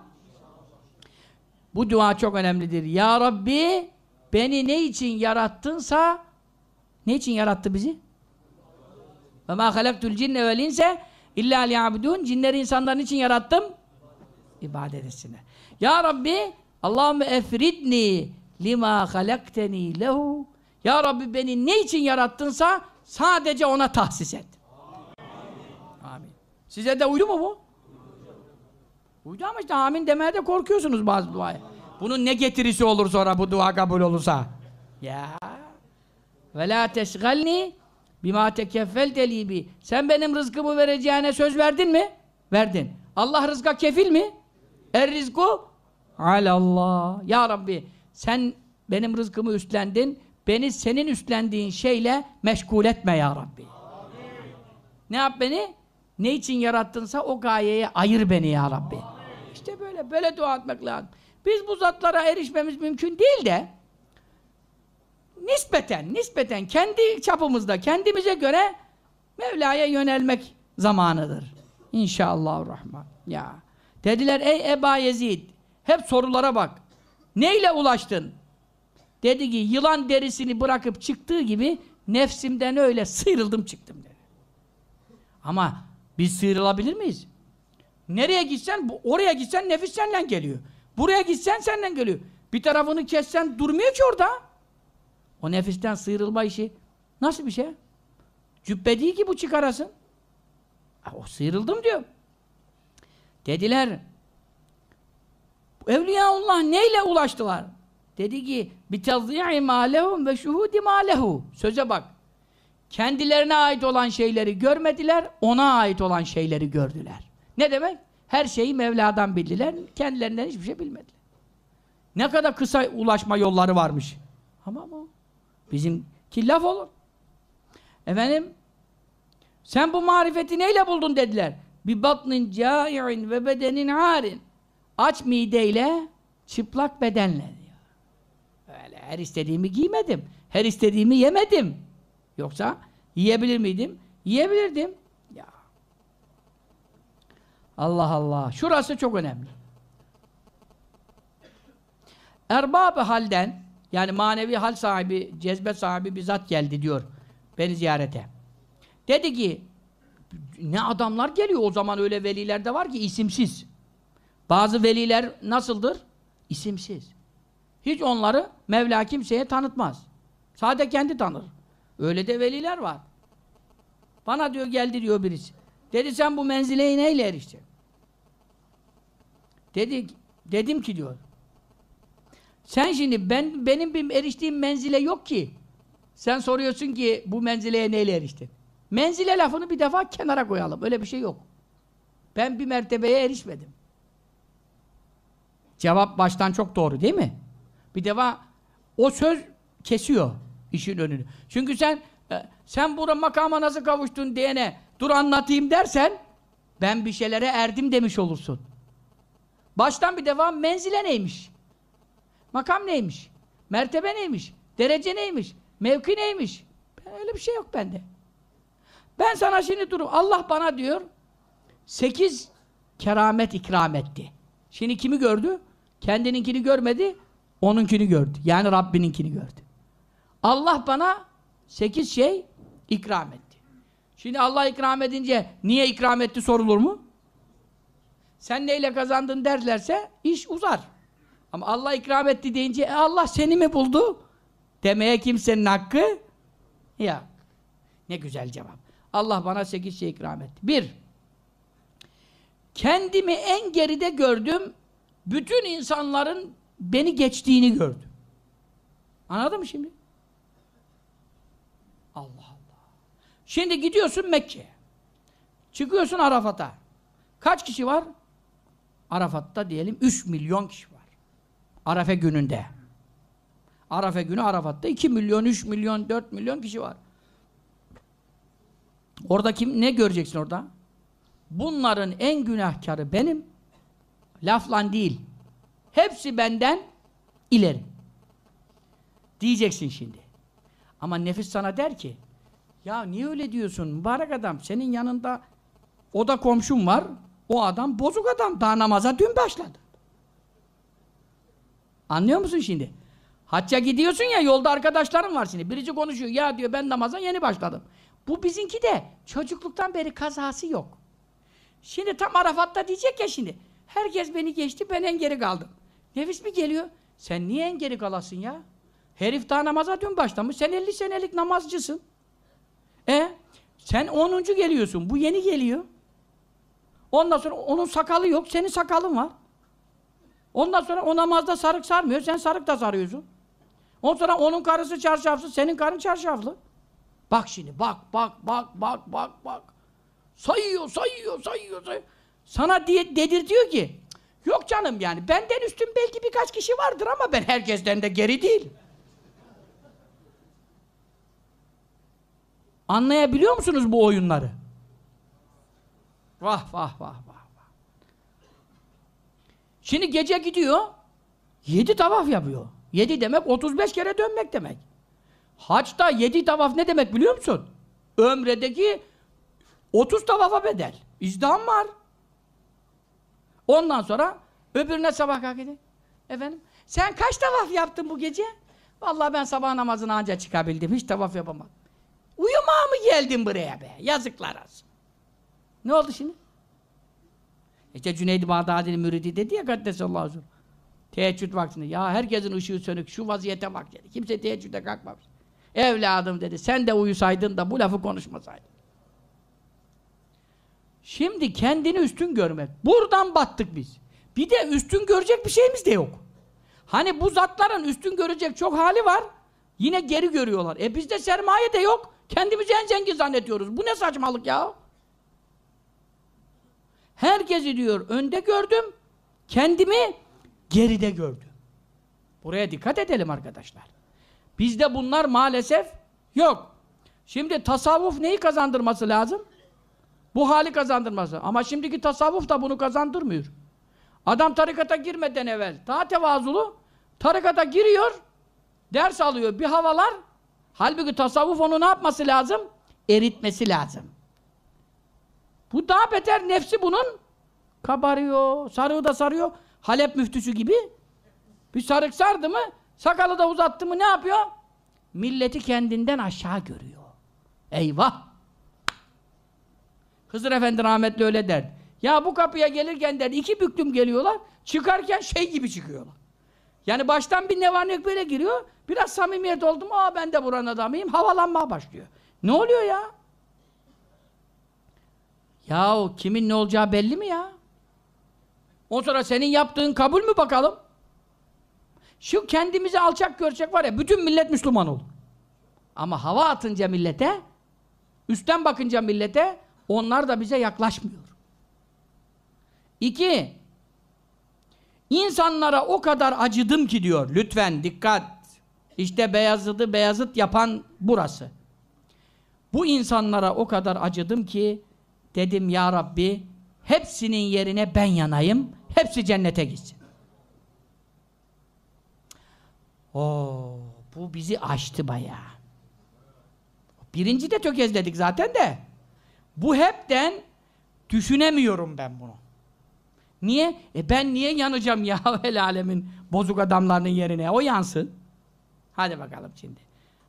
Bu dua çok önemlidir. Ya Rabbi beni ne için yarattınsa ne için yarattı bizi? Ve ma halaktul cinne vel inse illa liyabudun. Cinleri insanların için yarattım. İbadet etsinler. Ya Rabbi Allahümme efridni lima halakteni lehu. Ya Rabbi beni ne için yarattınsa Sadece ona tahsis et. Amin. Amin. Size de uydu mu bu? Uydu ama işte amin demeye de korkuyorsunuz bazı duaya. Bunun ne getirisi olur sonra bu dua kabul olursa? Ya. Ve la teşgalni bima tekeffel delibi. Sen benim rızkımı vereceğine söz verdin mi? Verdin. Allah rızka kefil mi? Er rizku alallah. Ya Rabbi sen benim rızkımı üstlendin. Beni senin üstlendiğin şeyle meşgul etme ya Rabbi. Amin. Ne yap beni? Ne için yarattınsa o gayeye ayır beni ya Rabbi. Amin. İşte böyle, böyle dua etmek lazım. Biz bu zatlara erişmemiz mümkün değil de nispeten, nispeten kendi çapımızda, kendimize göre Mevla'ya yönelmek zamanıdır. İnşallah rahman. Ya. Dediler ey Eba Yezid, hep sorulara bak. Neyle ulaştın? Dedi ki yılan derisini bırakıp çıktığı gibi nefsimden öyle sıyrıldım çıktım dedi. Ama biz sıyrılabilir miyiz? Nereye gitsen, oraya gitsen nefis seninle geliyor. Buraya gitsen seninle geliyor. Bir tarafını kessen durmuyor ki orada. O nefisten sıyrılma işi nasıl bir şey? Cübbe değil ki bu çıkarasın. O sıyrıldım diyor. Dediler Evliyaullah neyle ulaştılar? Dedi ki bir bitazzi'i malehum ve şuhudi malehu. Söze bak. Kendilerine ait olan şeyleri görmediler, ona ait olan şeyleri gördüler. Ne demek? Her şeyi Mevla'dan bildiler, kendilerinden hiçbir şey bilmediler. Ne kadar kısa ulaşma yolları varmış. Ama bu bizim laf olur. Efendim sen bu marifeti neyle buldun dediler. Bir batnın cai'in ve bedenin harin. Aç mideyle çıplak bedenle her istediğimi giymedim. Her istediğimi yemedim. Yoksa yiyebilir miydim? Yiyebilirdim. Ya. Allah Allah. Şurası çok önemli. Erbab-ı halden yani manevi hal sahibi, cezbe sahibi bir zat geldi diyor beni ziyarete. Dedi ki ne adamlar geliyor o zaman öyle veliler de var ki isimsiz. Bazı veliler nasıldır? İsimsiz. Hiç onları Mevla kimseye tanıtmaz. Sadece kendi tanır. Öyle de veliler var. Bana diyor geldi diyor birisi. Dedi sen bu menzileyi neyle eriştin? Dedi, dedim ki diyor. Sen şimdi ben benim bir eriştiğim menzile yok ki. Sen soruyorsun ki bu menzileye neyle eriştin? Menzile lafını bir defa kenara koyalım. Öyle bir şey yok. Ben bir mertebeye erişmedim. Cevap baştan çok doğru değil mi? Bir defa o söz kesiyor işin önünü. Çünkü sen e, sen burada makama nasıl kavuştun diyene dur anlatayım dersen ben bir şeylere erdim demiş olursun. Baştan bir defa menzile neymiş? Makam neymiş? Mertebe neymiş? Derece neymiş? Mevki neymiş? öyle bir şey yok bende. Ben sana şimdi durum. Allah bana diyor sekiz keramet ikram etti. Şimdi kimi gördü? Kendininkini görmedi. Onunkini gördü. Yani Rabbininkini gördü. Allah bana sekiz şey ikram etti. Şimdi Allah ikram edince niye ikram etti sorulur mu? Sen neyle kazandın derlerse iş uzar. Ama Allah ikram etti deyince e Allah seni mi buldu? Demeye kimsenin hakkı ya. Ne güzel cevap. Allah bana sekiz şey ikram etti. Bir, kendimi en geride gördüm. Bütün insanların beni geçtiğini gördü. Anladın mı şimdi? Allah Allah. Şimdi gidiyorsun Mekke'ye. Çıkıyorsun Arafat'a. Kaç kişi var? Arafat'ta diyelim 3 milyon kişi var. Arafe gününde. Arafe günü Arafat'ta 2 milyon, 3 milyon, 4 milyon kişi var. Orada kim ne göreceksin orada? Bunların en günahkarı benim. Laflan değil. Hepsi benden ileri. Diyeceksin şimdi. Ama nefis sana der ki ya niye öyle diyorsun mübarek adam senin yanında o da komşun var o adam bozuk adam daha namaza dün başladı. Anlıyor musun şimdi? Hacca gidiyorsun ya yolda arkadaşların var şimdi. Birisi konuşuyor ya diyor ben namaza yeni başladım. Bu bizinki de çocukluktan beri kazası yok. Şimdi tam Arafat'ta diyecek ya şimdi. Herkes beni geçti ben en geri kaldım. Nefis mi geliyor? Sen niye en geri kalasın ya? Herif daha namaza dün başlamış. Sen 50 senelik namazcısın. E sen 10. geliyorsun. Bu yeni geliyor. Ondan sonra onun sakalı yok. Senin sakalın var. Ondan sonra o namazda sarık sarmıyor. Sen sarık da sarıyorsun. Ondan sonra onun karısı çarşaflı. Senin karın çarşaflı. Bak şimdi bak bak bak bak bak bak. Sayıyor sayıyor sayıyor sayıyor. Sana diye diyor ki Yok canım yani. Benden üstün belki birkaç kişi vardır ama ben herkesten de geri değil. Anlayabiliyor musunuz bu oyunları? Vah vah vah vah. vah. Şimdi gece gidiyor, yedi tavaf yapıyor. Yedi demek 35 kere dönmek demek. Haçta yedi tavaf ne demek biliyor musun? Ömredeki 30 tavafa bedel. İzdiham var. Ondan sonra öbürüne sabah kalk edin. Efendim? Sen kaç tavaf yaptın bu gece? Vallahi ben sabah namazına ancak çıkabildim. Hiç tavaf yapamadım. Uyuma mı geldin buraya be? Yazıklar olsun. Ne oldu şimdi? İşte Cüneyd-i Bağdadi'nin müridi dedi ya Kaddesallahu aleyhi Teheccüd vaktinde. Ya herkesin ışığı sönük. Şu vaziyete bak dedi. Kimse teheccüde kalkmamış. Evladım dedi. Sen de uyusaydın da bu lafı konuşmasaydın. Şimdi kendini üstün görmek. Buradan battık biz. Bir de üstün görecek bir şeyimiz de yok. Hani bu zatların üstün görecek çok hali var. Yine geri görüyorlar. E bizde sermaye de yok. Kendimizi en zengin zannediyoruz. Bu ne saçmalık ya? Herkesi diyor önde gördüm. Kendimi geride gördüm. Buraya dikkat edelim arkadaşlar. Bizde bunlar maalesef yok. Şimdi tasavvuf neyi kazandırması lazım? Bu hali kazandırması. Ama şimdiki tasavvuf da bunu kazandırmıyor. Adam tarikata girmeden evvel daha tevazulu tarikata giriyor, ders alıyor bir havalar. Halbuki tasavvuf onu ne yapması lazım? Eritmesi lazım. Bu daha beter nefsi bunun kabarıyor, sarıyor da sarıyor. Halep müftüsü gibi. Bir sarık sardı mı, sakalı da uzattı mı ne yapıyor? Milleti kendinden aşağı görüyor. Eyvah! Hızır Efendi rahmetli öyle der. Ya bu kapıya gelirken der iki büktüm geliyorlar. Çıkarken şey gibi çıkıyorlar. Yani baştan bir ne var ne yok böyle giriyor. Biraz samimiyet oldum. aa ben de buranın adamıyım. Havalanmaya başlıyor. Ne oluyor ya? Yahu kimin ne olacağı belli mi ya? O sonra senin yaptığın kabul mü bakalım? Şu kendimizi alçak görecek var ya, bütün millet Müslüman olur. Ama hava atınca millete, üstten bakınca millete, onlar da bize yaklaşmıyor. İki, insanlara o kadar acıdım ki diyor, lütfen dikkat. İşte Beyazıt'ı Beyazıt yapan burası. Bu insanlara o kadar acıdım ki dedim ya Rabbi hepsinin yerine ben yanayım. Hepsi cennete gitsin. Oo, bu bizi aştı bayağı. Birinci de tökezledik zaten de. Bu hepten düşünemiyorum ben bunu. Niye? E ben niye yanacağım ya el alemin bozuk adamlarının yerine? O yansın. Hadi bakalım şimdi.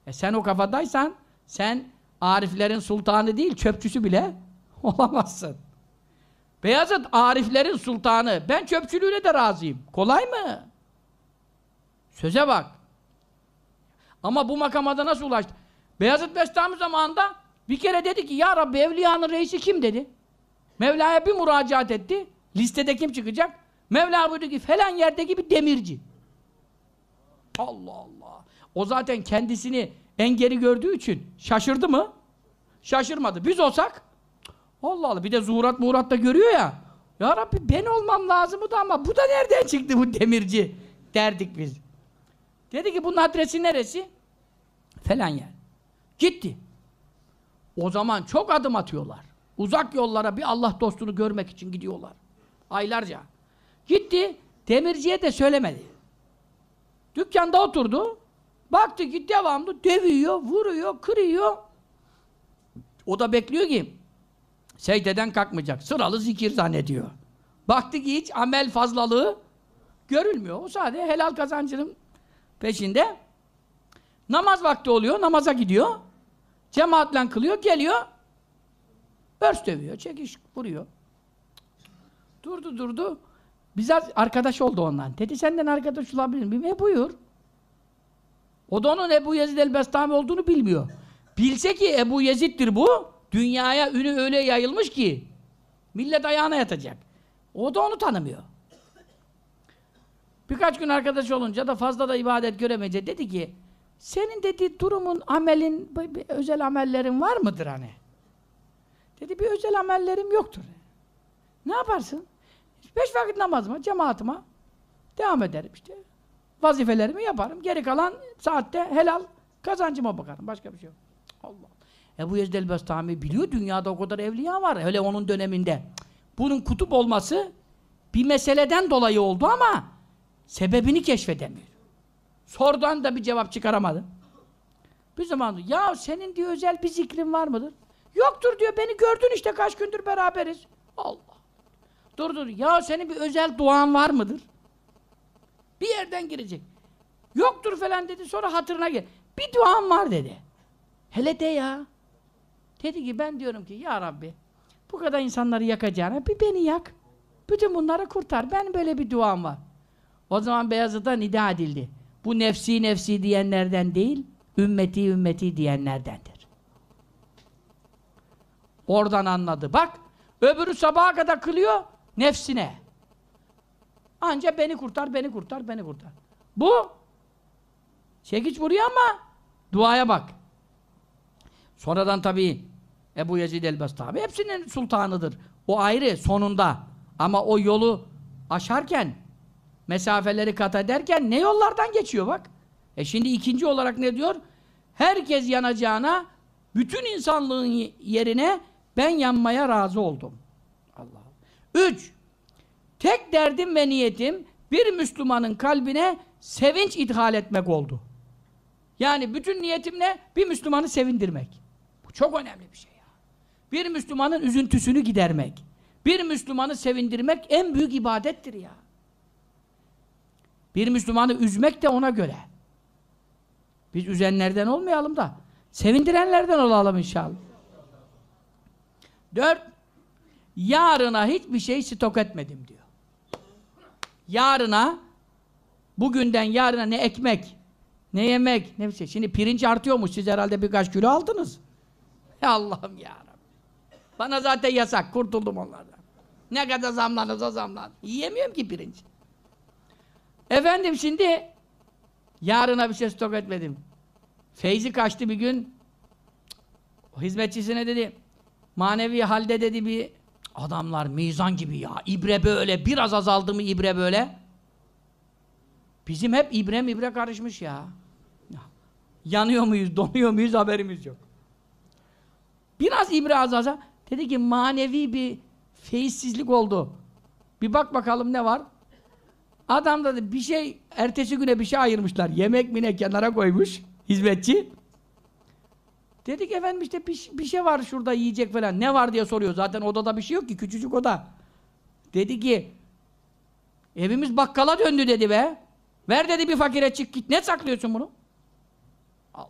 E sen o kafadaysan sen Ariflerin sultanı değil çöpçüsü bile olamazsın. Beyazıt Ariflerin sultanı. Ben çöpçülüğüne de razıyım. Kolay mı? Söze bak. Ama bu makamada nasıl ulaştı? Beyazıt Bestami zamanında bir kere dedi ki ya Rabbi evliyanın reisi kim dedi. Mevla'ya bir müracaat etti. Listede kim çıkacak? Mevla buyurdu ki falan yerdeki bir demirci. Allah Allah. O zaten kendisini engeri gördüğü için şaşırdı mı? Şaşırmadı. Biz olsak Allah Allah bir de zuhurat muhurat da görüyor ya. Ya Rabbi ben olmam lazımdı ama bu da nereden çıktı bu demirci derdik biz. Dedi ki bunun adresi neresi? Falan yer. Gitti. O zaman çok adım atıyorlar. Uzak yollara bir Allah dostunu görmek için gidiyorlar. Aylarca. Gitti, demirciye de söylemedi. Dükkanda oturdu. Baktı ki devamlı dövüyor, vuruyor, kırıyor. O da bekliyor ki secdeden kalkmayacak. Sıralı zikir zannediyor. Baktı ki hiç amel fazlalığı görülmüyor. O sadece helal kazancının peşinde. Namaz vakti oluyor, namaza gidiyor. Cemaatle kılıyor, geliyor. Örs dövüyor, çekiş, vuruyor. Durdu durdu. Bize arkadaş oldu ondan. Dedi senden arkadaş olabilir miyim? E buyur. O da onun Ebu Yezid el-Bestami olduğunu bilmiyor. Bilse ki Ebu Yezid'dir bu, dünyaya ünü öyle yayılmış ki millet ayağına yatacak. O da onu tanımıyor. Birkaç gün arkadaş olunca da fazla da ibadet göremeyince dedi ki senin dedi durumun, amelin, özel amellerin var mıdır hani? Dedi bir özel amellerim yoktur. Ne yaparsın? Beş vakit namazıma, cemaatime devam ederim işte. Vazifelerimi yaparım. Geri kalan saatte helal kazancıma bakarım. Başka bir şey yok. Allah. Ebu Yezid el-Bestami biliyor dünyada o kadar evliya var. Öyle onun döneminde. Bunun kutup olması bir meseleden dolayı oldu ama sebebini keşfedemiyor. Sordan da bir cevap çıkaramadı. Bir zaman ya senin diyor özel bir zikrin var mıdır? Yoktur diyor, beni gördün işte kaç gündür beraberiz. Allah. Dur dur, ya senin bir özel duan var mıdır? Bir yerden girecek. Yoktur falan dedi, sonra hatırına gel. Bir duan var dedi. Hele de ya. Dedi ki ben diyorum ki ya Rabbi bu kadar insanları yakacağına bir beni yak. Bütün bunları kurtar. Ben böyle bir duam var. O zaman Beyazıt'a nida edildi bu nefsi nefsi diyenlerden değil, ümmeti ümmeti diyenlerdendir. Oradan anladı. Bak, öbürü sabaha kadar kılıyor nefsine. Anca beni kurtar, beni kurtar, beni kurtar. Bu çekiç vuruyor ama duaya bak. Sonradan tabii Ebu Yezid el-Bestami hepsinin sultanıdır. O ayrı sonunda. Ama o yolu aşarken mesafeleri kat ederken ne yollardan geçiyor bak. E şimdi ikinci olarak ne diyor? Herkes yanacağına, bütün insanlığın yerine ben yanmaya razı oldum. Allah. Üç, tek derdim ve niyetim bir Müslümanın kalbine sevinç ithal etmek oldu. Yani bütün niyetimle Bir Müslümanı sevindirmek. Bu çok önemli bir şey ya. Bir Müslümanın üzüntüsünü gidermek. Bir Müslümanı sevindirmek en büyük ibadettir ya. Bir Müslümanı üzmek de ona göre. Biz üzenlerden olmayalım da sevindirenlerden olalım inşallah. Dört, yarına hiçbir şey stok etmedim diyor. Yarına, bugünden yarına ne ekmek, ne yemek, ne bir şey. Şimdi pirinç artıyormuş, siz herhalde birkaç kilo aldınız. Allah'ım ya Bana zaten yasak, kurtuldum onlardan. Ne kadar zamlanırsa zamlan. Yiyemiyorum ki pirinç. Efendim şimdi yarına bir şey stok etmedim. Feyzi kaçtı bir gün. Hizmetçisine dedi manevi halde dedi bir adamlar mizan gibi ya. İbre böyle. Biraz azaldı mı ibre böyle? Bizim hep ibre ibre karışmış ya. Yanıyor muyuz, donuyor muyuz haberimiz yok. Biraz ibre azalsa Dedi ki manevi bir feyizsizlik oldu. Bir bak bakalım ne var? Adam da bir şey, ertesi güne bir şey ayırmışlar. Yemek mine kenara koymuş hizmetçi. Dedik efendim işte bir, bir şey var şurada yiyecek falan. Ne var diye soruyor. Zaten odada bir şey yok ki. Küçücük oda. Dedi ki evimiz bakkala döndü dedi be. Ver dedi bir fakire çık git. Ne saklıyorsun bunu? Allah.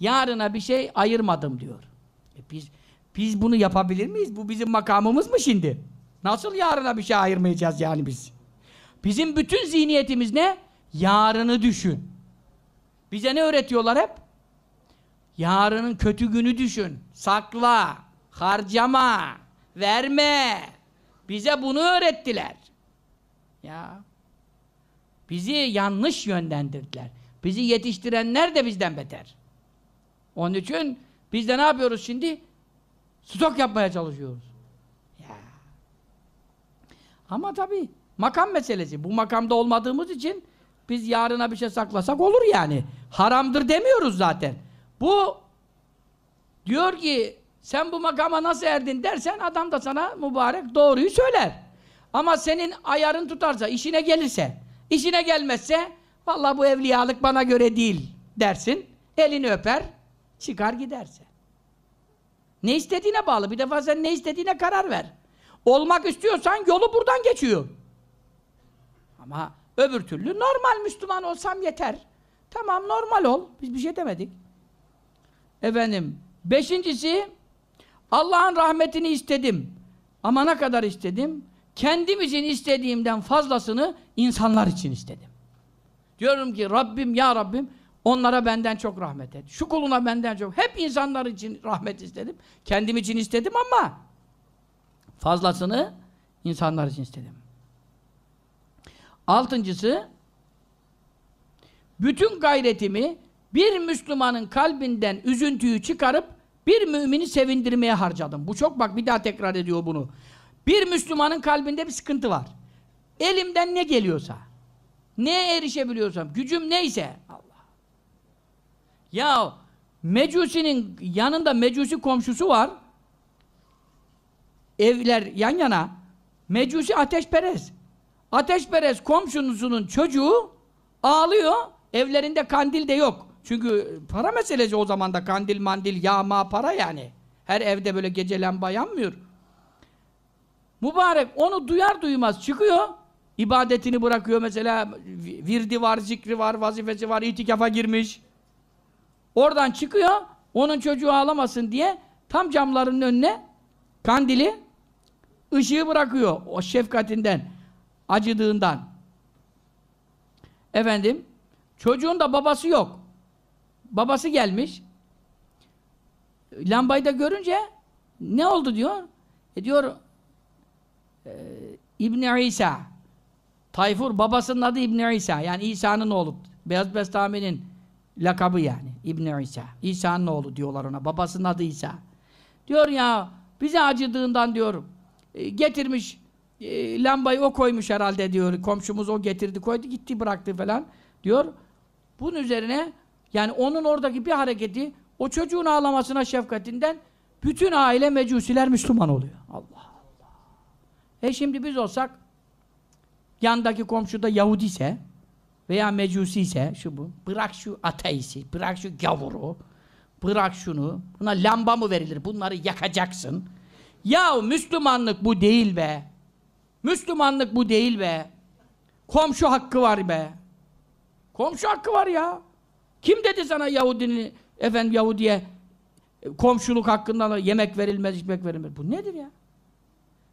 Yarına bir şey ayırmadım diyor. E biz biz bunu yapabilir miyiz? Bu bizim makamımız mı şimdi? Nasıl yarına bir şey ayırmayacağız yani biz? Bizim bütün zihniyetimiz ne? Yarını düşün. Bize ne öğretiyorlar hep? Yarının kötü günü düşün. Sakla, harcama, verme. Bize bunu öğrettiler. Ya. Bizi yanlış yönlendirdiler. Bizi yetiştirenler de bizden beter. Onun için biz de ne yapıyoruz şimdi? Stok yapmaya çalışıyoruz. Ya. Ama tabii Makam meselesi. Bu makamda olmadığımız için biz yarına bir şey saklasak olur yani. Haramdır demiyoruz zaten. Bu diyor ki sen bu makama nasıl erdin dersen adam da sana mübarek doğruyu söyler. Ama senin ayarın tutarsa, işine gelirse, işine gelmezse vallahi bu evliyalık bana göre değil dersin. Elini öper, çıkar giderse. Ne istediğine bağlı. Bir defa sen ne istediğine karar ver. Olmak istiyorsan yolu buradan geçiyor. Ama öbür türlü normal Müslüman olsam yeter. Tamam normal ol. Biz bir şey demedik. Efendim, beşincisi Allah'ın rahmetini istedim. Ama ne kadar istedim? Kendim için istediğimden fazlasını insanlar için istedim. Diyorum ki Rabbim ya Rabbim onlara benden çok rahmet et. Şu kuluna benden çok. Hep insanlar için rahmet istedim. Kendim için istedim ama fazlasını insanlar için istedim. Altıncısı bütün gayretimi bir Müslümanın kalbinden üzüntüyü çıkarıp bir mümini sevindirmeye harcadım. Bu çok bak bir daha tekrar ediyor bunu. Bir Müslümanın kalbinde bir sıkıntı var. Elimden ne geliyorsa, neye erişebiliyorsam, gücüm neyse Allah. Ya Mecusi'nin yanında Mecusi komşusu var. Evler yan yana. Mecusi ateşperest. Ateşperest komşunusunun çocuğu ağlıyor. Evlerinde kandil de yok. Çünkü para meselesi o zaman da kandil mandil yağma para yani. Her evde böyle gece lamba yanmıyor. Mübarek onu duyar duymaz çıkıyor. ibadetini bırakıyor mesela virdi var, zikri var, vazifesi var, itikafa girmiş. Oradan çıkıyor. Onun çocuğu ağlamasın diye tam camların önüne kandili ışığı bırakıyor o şefkatinden acıdığından. Efendim, çocuğun da babası yok. Babası gelmiş. Lambayı da görünce ne oldu diyor? E diyor e, İbn İsa Tayfur babasının adı İbn İsa. Yani İsa'nın oğlu. Beyaz Bestami'nin lakabı yani. İbn İsa. İsa'nın oğlu diyorlar ona. Babasının adı İsa. Diyor ya bize acıdığından diyor e, getirmiş e, lambayı o koymuş herhalde diyor. Komşumuz o getirdi koydu gitti bıraktı falan diyor. Bunun üzerine yani onun oradaki bir hareketi o çocuğun ağlamasına şefkatinden bütün aile mecusiler Müslüman oluyor. Allah Allah. E şimdi biz olsak yandaki komşuda Yahudi ise veya mecusi ise şu bu bırak şu ateisi, bırak şu gavuru, bırak şunu. Buna lamba mı verilir? Bunları yakacaksın. Yahu Müslümanlık bu değil be. Müslümanlık bu değil be. Komşu hakkı var be. Komşu hakkı var ya. Kim dedi sana Yahudinin efendim Yahudiye e, komşuluk hakkından yemek verilmez, içmek verilmez. Bu nedir ya?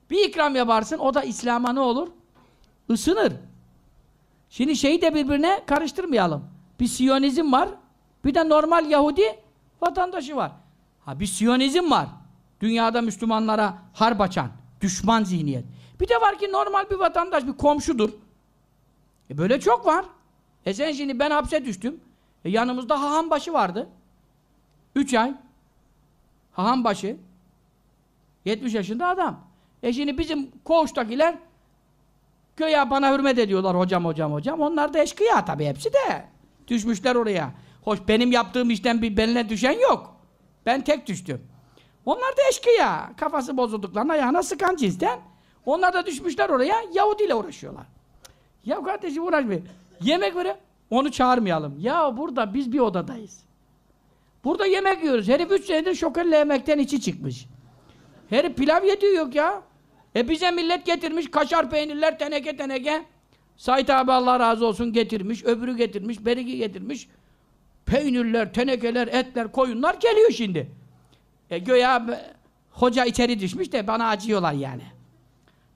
Bir ikram yaparsın, o da İslam'a ne olur? Isınır. Şimdi şeyi de birbirine karıştırmayalım. Bir Siyonizm var, bir de normal Yahudi vatandaşı var. Ha bir Siyonizm var. Dünyada Müslümanlara harp açan, düşman zihniyet. Bir de var ki normal bir vatandaş, bir komşudur. E böyle çok var. E sen şimdi ben hapse düştüm. E yanımızda Hahanbaşı vardı. Üç ay. Hahanbaşı. 70 yaşında adam. E şimdi bizim koğuştakiler köye bana hürmet ediyorlar hocam hocam hocam. Onlar da eşkıya tabii hepsi de. Düşmüşler oraya. Hoş benim yaptığım işten bir benle düşen yok. Ben tek düştüm. Onlar da eşkıya. Kafası bozulduklarına ayağına sıkan cinsten. Onlar da düşmüşler oraya. Yahudi ile uğraşıyorlar. Ya kardeşim uğraşmayın. Yemek vere. Onu çağırmayalım. Ya burada biz bir odadayız. Burada yemek yiyoruz. Herif üç senedir şokerle yemekten içi çıkmış. Herif pilav yediyor yok ya. E bize millet getirmiş kaşar peynirler teneke teneke. Sait abi Allah razı olsun getirmiş. Öbürü getirmiş. Beriki getirmiş. Peynirler, tenekeler, etler, koyunlar geliyor şimdi. E göya e, hoca içeri düşmüş de bana acıyorlar yani.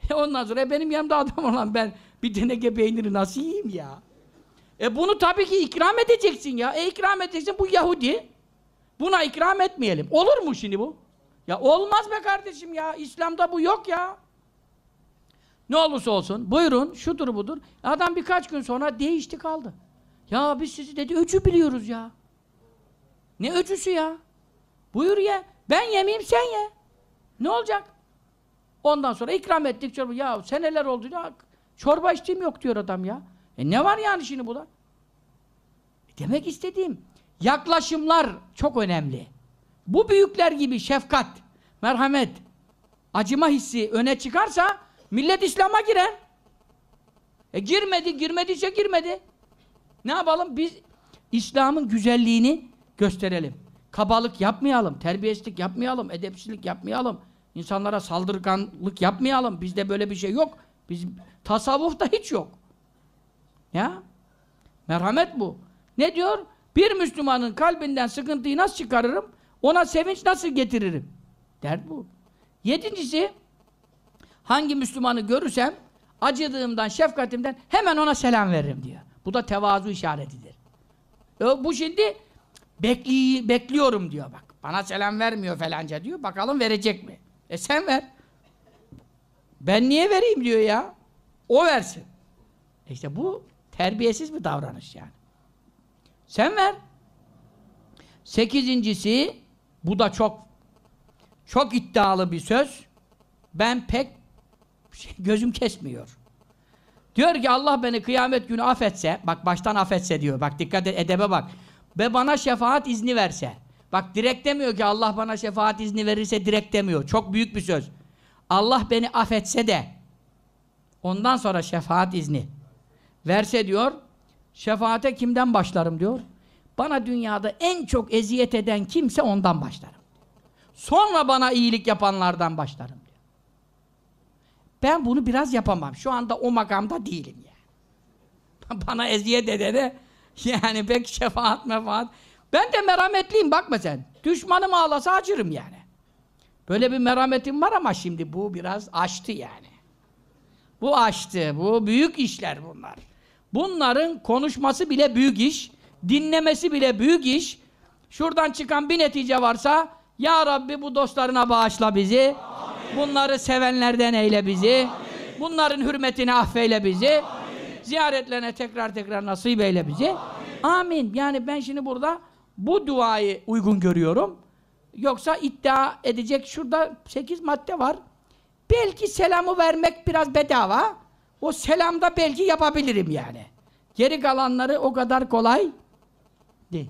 E ondan sonra e benim yanımda adam olan ben bir teneke peyniri nasıl yiyeyim ya? E bunu tabii ki ikram edeceksin ya. E ikram edeceksin bu Yahudi. Buna ikram etmeyelim. Olur mu şimdi bu? Ya olmaz be kardeşim ya. İslam'da bu yok ya. Ne olursa olsun. Buyurun şudur budur. Adam birkaç gün sonra değişti kaldı. Ya biz sizi dedi öcü biliyoruz ya. Ne öcüsü ya? Buyur ye. Ben yemeyeyim sen ye. Ne olacak? Ondan sonra ikram ettik çorba. Ya seneler oldu ya çorba içtiğim yok diyor adam ya. E ne var yani şimdi buna? E demek istediğim yaklaşımlar çok önemli. Bu büyükler gibi şefkat, merhamet, acıma hissi öne çıkarsa millet İslam'a girer. E girmedi, girmediyse girmedi. Ne yapalım? Biz İslam'ın güzelliğini gösterelim. Kabalık yapmayalım, terbiyesizlik yapmayalım, edepsizlik yapmayalım. İnsanlara saldırganlık yapmayalım. Bizde böyle bir şey yok. Biz tasavvuf da hiç yok. Ya? Merhamet bu. Ne diyor? Bir Müslümanın kalbinden sıkıntıyı nasıl çıkarırım? Ona sevinç nasıl getiririm? Dert bu. Yedincisi hangi Müslümanı görürsem acıdığımdan, şefkatimden hemen ona selam veririm diyor. Bu da tevazu işaretidir. E, bu şimdi bekli, bekliyorum diyor bak. Bana selam vermiyor falanca diyor. Bakalım verecek mi? E sen ver. Ben niye vereyim diyor ya. O versin. E işte bu terbiyesiz bir davranış yani. Sen ver. Sekizincisi, bu da çok çok iddialı bir söz. Ben pek şey, gözüm kesmiyor. Diyor ki Allah beni kıyamet günü affetse, bak baştan affetse diyor, bak dikkat et edebe bak. Ve bana şefaat izni verse. Bak direkt demiyor ki Allah bana şefaat izni verirse direkt demiyor. Çok büyük bir söz. Allah beni affetse de ondan sonra şefaat izni verse diyor şefaate kimden başlarım diyor. Bana dünyada en çok eziyet eden kimse ondan başlarım. Sonra bana iyilik yapanlardan başlarım diyor. Ben bunu biraz yapamam. Şu anda o makamda değilim yani. bana eziyet edene yani pek şefaat mefaat ben de merhametliyim bakma sen. Düşmanım ağlasa acırım yani. Böyle bir merhametim var ama şimdi bu biraz açtı yani. Bu açtı. Bu büyük işler bunlar. Bunların konuşması bile büyük iş. Dinlemesi bile büyük iş. Şuradan çıkan bir netice varsa Ya Rabbi bu dostlarına bağışla bizi. Amin. Bunları sevenlerden eyle bizi. Amin. Bunların hürmetini affeyle bizi. Amin. Ziyaretlerine tekrar tekrar nasip eyle bizi. Amin. Amin. Yani ben şimdi burada bu duayı uygun görüyorum. Yoksa iddia edecek şurada sekiz madde var. Belki selamı vermek biraz bedava. O selamda belki yapabilirim yani. Geri kalanları o kadar kolay değil.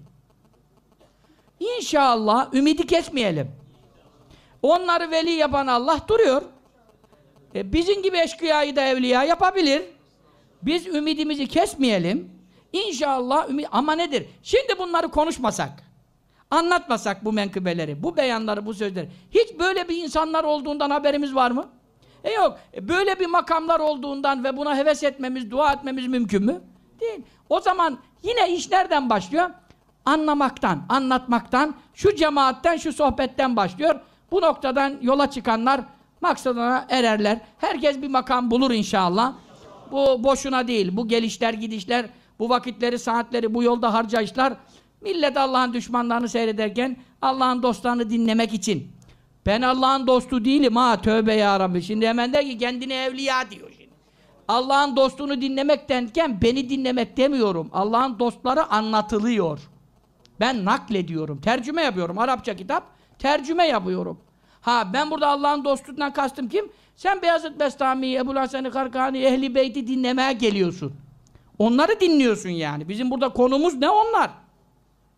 İnşallah ümidi kesmeyelim. Onları veli yapan Allah duruyor. E, bizim gibi eşkıyayı da evliya yapabilir. Biz ümidimizi kesmeyelim. İnşallah ümit ama nedir? Şimdi bunları konuşmasak, anlatmasak bu menkıbeleri, bu beyanları, bu sözleri. Hiç böyle bir insanlar olduğundan haberimiz var mı? E yok. E böyle bir makamlar olduğundan ve buna heves etmemiz, dua etmemiz mümkün mü? Değil. O zaman yine iş nereden başlıyor? Anlamaktan, anlatmaktan, şu cemaatten, şu sohbetten başlıyor. Bu noktadan yola çıkanlar maksadına ererler. Herkes bir makam bulur inşallah. Bu boşuna değil. Bu gelişler, gidişler bu vakitleri, saatleri bu yolda harcayışlar millet Allah'ın düşmanlarını seyrederken Allah'ın dostlarını dinlemek için. Ben Allah'ın dostu değilim ha tövbe ya Şimdi hemen der ki kendini evliya diyor şimdi. Allah'ın dostunu dinlemek denken beni dinlemek demiyorum. Allah'ın dostları anlatılıyor. Ben naklediyorum. Tercüme yapıyorum. Arapça kitap. Tercüme yapıyorum. Ha ben burada Allah'ın dostluğundan kastım kim? Sen Beyazıt bestami, Ebu Hasan-ı Karkani, Ehli Beyt'i dinlemeye geliyorsun. Onları dinliyorsun yani. Bizim burada konumuz ne onlar?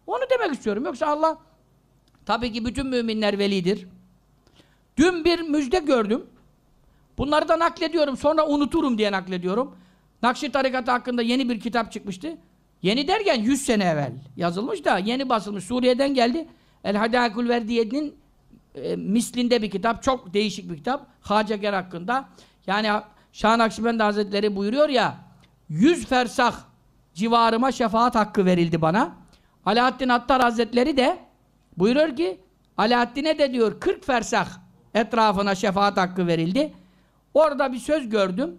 Onu demek istiyorum. Yoksa Allah tabii ki bütün müminler velidir. Dün bir müjde gördüm. Bunları da naklediyorum. Sonra unuturum diye naklediyorum. Nakşi tarikatı hakkında yeni bir kitap çıkmıştı. Yeni derken 100 sene evvel yazılmış da yeni basılmış. Suriye'den geldi. El Hadakül Verdiye'nin e, mislinde bir kitap. Çok değişik bir kitap. Haceger hakkında. Yani Şah Nakşibendi Hazretleri buyuruyor ya 100 fersah civarıma şefaat hakkı verildi bana. Alaaddin Attar Hazretleri de buyurur ki Alaaddin'e de diyor 40 fersah etrafına şefaat hakkı verildi. Orada bir söz gördüm.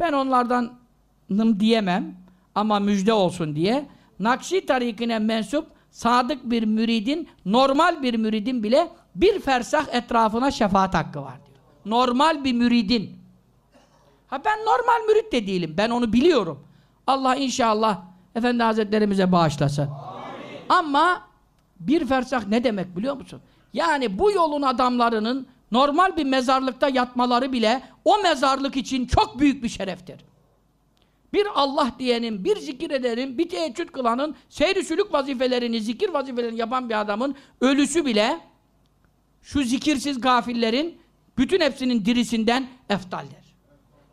Ben onlardanım diyemem ama müjde olsun diye. Nakşi tarikine mensup sadık bir müridin, normal bir müridin bile bir fersah etrafına şefaat hakkı var diyor. Normal bir müridin. Ha ben normal mürit de değilim. Ben onu biliyorum. Allah inşallah Efendi Hazretlerimize bağışlasın. Ama bir fersah ne demek biliyor musun? Yani bu yolun adamlarının normal bir mezarlıkta yatmaları bile o mezarlık için çok büyük bir şereftir. Bir Allah diyenin, bir zikir ederin, bir teheccüd kılanın, seyri sülük vazifelerini, zikir vazifelerini yapan bir adamın ölüsü bile şu zikirsiz gafillerin bütün hepsinin dirisinden eftaldir.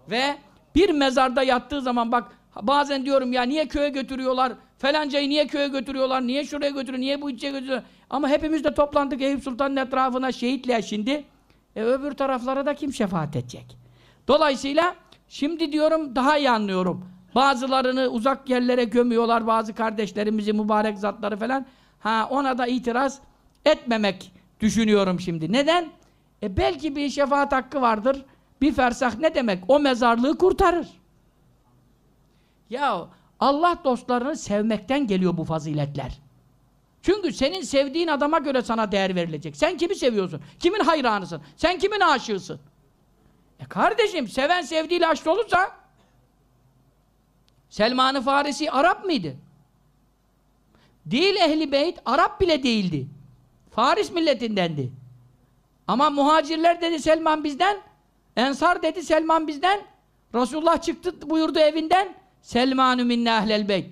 Ve bir mezarda yattığı zaman bak bazen diyorum ya niye köye götürüyorlar? Felancayı niye köye götürüyorlar? Niye şuraya götürüyor? Niye bu içe götürüyor? Ama hepimiz de toplandık Eyüp Sultan'ın etrafına şehitle şimdi. E öbür taraflara da kim şefaat edecek? Dolayısıyla şimdi diyorum daha iyi anlıyorum. Bazılarını uzak yerlere gömüyorlar bazı kardeşlerimizi, mübarek zatları falan. Ha ona da itiraz etmemek düşünüyorum şimdi. Neden? E belki bir şefaat hakkı vardır. Bir fersah ne demek? O mezarlığı kurtarır. Ya Allah dostlarını sevmekten geliyor bu faziletler. Çünkü senin sevdiğin adama göre sana değer verilecek. Sen kimi seviyorsun? Kimin hayranısın? Sen kimin aşığısın? E kardeşim seven sevdiğiyle aşk olursa Selman-ı Farisi Arap mıydı? Değil ehli beyt, Arap bile değildi. Faris milletindendi. Ama muhacirler dedi Selman bizden, Ensar dedi Selman bizden. Resulullah çıktı buyurdu evinden. Selmanu minne ehlel beyt.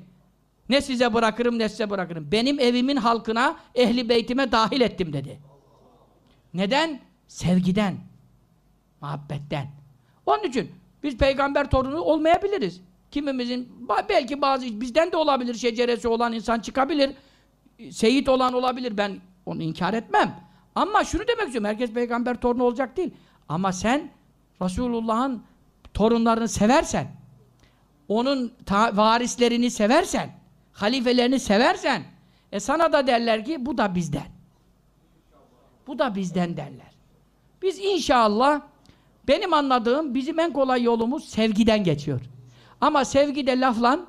Ne size bırakırım ne size bırakırım. Benim evimin halkına, ehli beytime dahil ettim dedi. Neden? Sevgiden. Muhabbetten. Onun için biz peygamber torunu olmayabiliriz. Kimimizin, belki bazı, bizden de olabilir şeceresi olan insan çıkabilir. Seyit olan olabilir. Ben onu inkar etmem. Ama şunu demek istiyorum. Herkes peygamber torunu olacak değil. Ama sen Resulullah'ın torunlarını seversen, onun varislerini seversen, halifelerini seversen, e sana da derler ki bu da bizden. Bu da bizden derler. Biz inşallah benim anladığım bizim en kolay yolumuz sevgiden geçiyor. Ama sevgi de lafla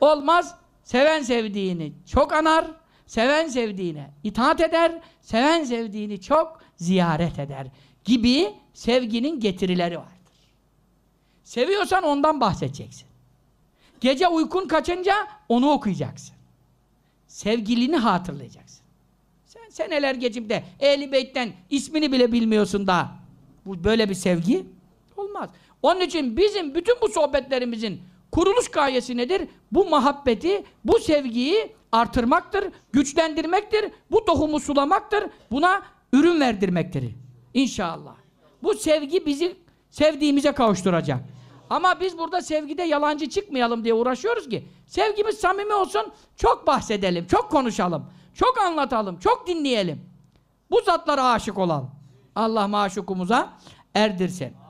olmaz. Seven sevdiğini çok anar, seven sevdiğine itaat eder, seven sevdiğini çok ziyaret eder gibi sevginin getirileri vardır. Seviyorsan ondan bahsedeceksin. Gece uykun kaçınca onu okuyacaksın. Sevgilini hatırlayacaksın. Sen seneler geçimde Ehli Beyt'ten ismini bile bilmiyorsun da bu böyle bir sevgi olmaz. Onun için bizim bütün bu sohbetlerimizin kuruluş gayesi nedir? Bu muhabbeti, bu sevgiyi artırmaktır, güçlendirmektir, bu tohumu sulamaktır, buna ürün verdirmektir. İnşallah. Bu sevgi bizi sevdiğimize kavuşturacak. Ama biz burada sevgide yalancı çıkmayalım diye uğraşıyoruz ki sevgimiz samimi olsun, çok bahsedelim, çok konuşalım, çok anlatalım, çok dinleyelim. Bu zatlara aşık olalım. Allah maşukumuza erdirsin.